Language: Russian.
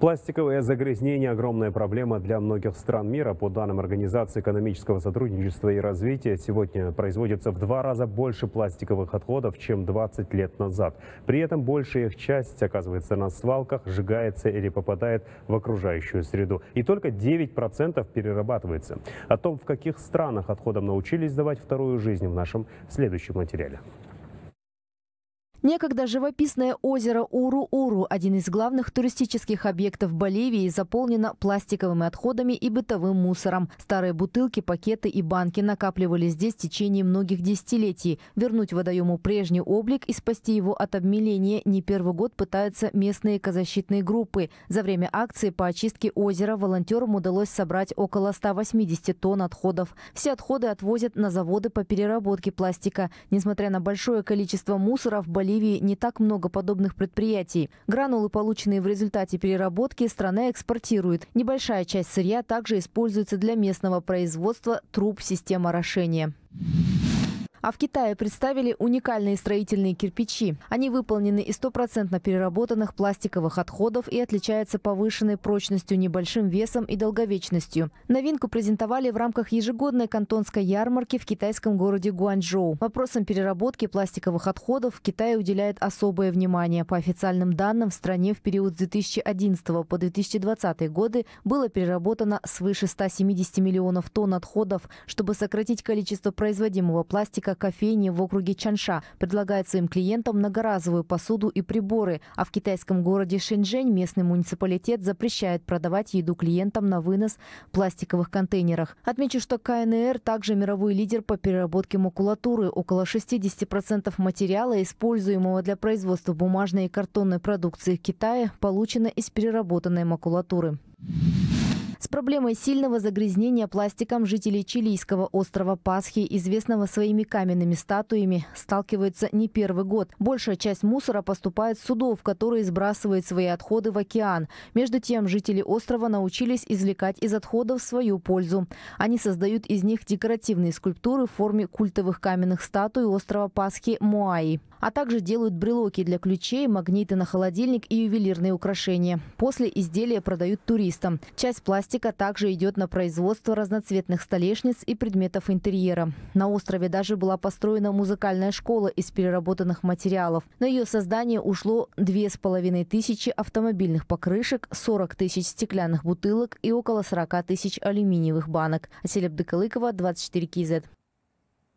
Пластиковое загрязнение – огромная проблема для многих стран мира. По данным Организации экономического сотрудничества и развития, сегодня производится в два раза больше пластиковых отходов, чем 20 лет назад. При этом большая их часть оказывается на свалках, сжигается или попадает в окружающую среду. И только 9% перерабатывается. О том, в каких странах отходам научились давать вторую жизнь, в нашем следующем материале. Некогда живописное озеро Уру-Уру, один из главных туристических объектов Боливии, заполнено пластиковыми отходами и бытовым мусором. Старые бутылки, пакеты и банки накапливались здесь в течение многих десятилетий. Вернуть водоему прежний облик и спасти его от обмеления не первый год пытаются местные экозащитные группы. За время акции по очистке озера волонтерам удалось собрать около 180 тонн отходов. Все отходы отвозят на заводы по переработке пластика. Несмотря на большое количество мусора в Боливии, Боливии не так много подобных предприятий. Гранулы, полученные в результате переработки, страна экспортирует. Небольшая часть сырья также используется для местного производства труб системы орошения. А в Китае представили уникальные строительные кирпичи. Они выполнены из стопроцентно переработанных пластиковых отходов и отличаются повышенной прочностью, небольшим весом и долговечностью. Новинку презентовали в рамках ежегодной кантонской ярмарки в китайском городе Гуанчжоу. Вопросам переработки пластиковых отходов в Китае уделяет особое внимание. По официальным данным, в стране в период с 2011 по 2020 годы было переработано свыше 170 миллионов тонн отходов, чтобы сократить количество производимого пластика Российская кофейня в округе Чанша предлагает своим клиентам многоразовую посуду и приборы, а в китайском городе Шэньчжэнь местный муниципалитет запрещает продавать еду клиентам на вынос в пластиковых контейнерах. Отмечу, что КНР также мировой лидер по переработке макулатуры. Около 60% материала, используемого для производства бумажной и картонной продукции в Китае, получено из переработанной макулатуры проблемой сильного загрязнения пластиком жители чилийского острова Пасхи, известного своими каменными статуями, сталкиваются не первый год. Большая часть мусора поступает с судов, которые сбрасывают свои отходы в океан. Между тем, жители острова научились извлекать из отходов свою пользу. Они создают из них декоративные скульптуры в форме культовых каменных статуй острова Пасхи Муаи, а также делают брелоки для ключей, магниты на холодильник и ювелирные украшения. После изделия продают туристам. Часть пластика Практика также идет на производство разноцветных столешниц и предметов интерьера. На острове даже была построена музыкальная школа из переработанных материалов. На ее создание ушло половиной тысячи автомобильных покрышек, 40 тысяч стеклянных бутылок и около 40 тысяч алюминиевых банок. Асель Абдыкалыкова, 24 КИЗ.